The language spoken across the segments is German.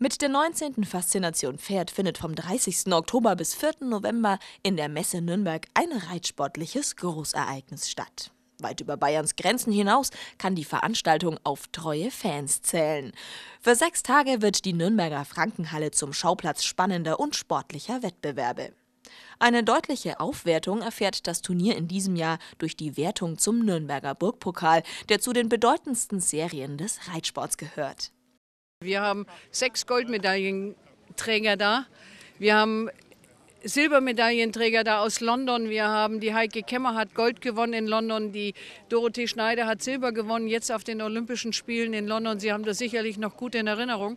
Mit der 19. Faszination Pferd findet vom 30. Oktober bis 4. November in der Messe Nürnberg ein reitsportliches Großereignis statt. Weit über Bayerns Grenzen hinaus kann die Veranstaltung auf treue Fans zählen. Für sechs Tage wird die Nürnberger Frankenhalle zum Schauplatz spannender und sportlicher Wettbewerbe. Eine deutliche Aufwertung erfährt das Turnier in diesem Jahr durch die Wertung zum Nürnberger Burgpokal, der zu den bedeutendsten Serien des Reitsports gehört. Wir haben sechs Goldmedaillenträger da. Wir haben Silbermedaillenträger da aus London. Wir haben die Heike Kemmer hat Gold gewonnen in London. Die Dorothee Schneider hat Silber gewonnen, jetzt auf den Olympischen Spielen in London. Sie haben das sicherlich noch gut in Erinnerung.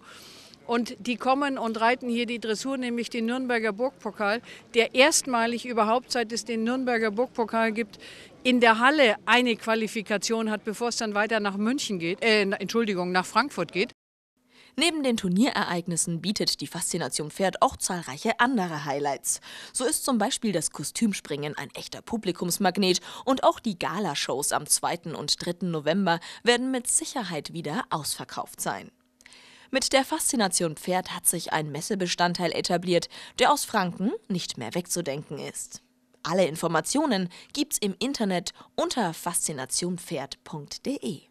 Und die kommen und reiten hier die Dressur, nämlich den Nürnberger Burgpokal, der erstmalig überhaupt, seit es den Nürnberger Burgpokal gibt, in der Halle eine Qualifikation hat, bevor es dann weiter nach München geht, äh, Entschuldigung, nach Frankfurt geht. Neben den Turnierereignissen bietet die Faszination Pferd auch zahlreiche andere Highlights. So ist zum Beispiel das Kostümspringen ein echter Publikumsmagnet und auch die Galashows am 2. und 3. November werden mit Sicherheit wieder ausverkauft sein. Mit der Faszination Pferd hat sich ein Messebestandteil etabliert, der aus Franken nicht mehr wegzudenken ist. Alle Informationen gibt's im Internet unter faszinationpferd.de.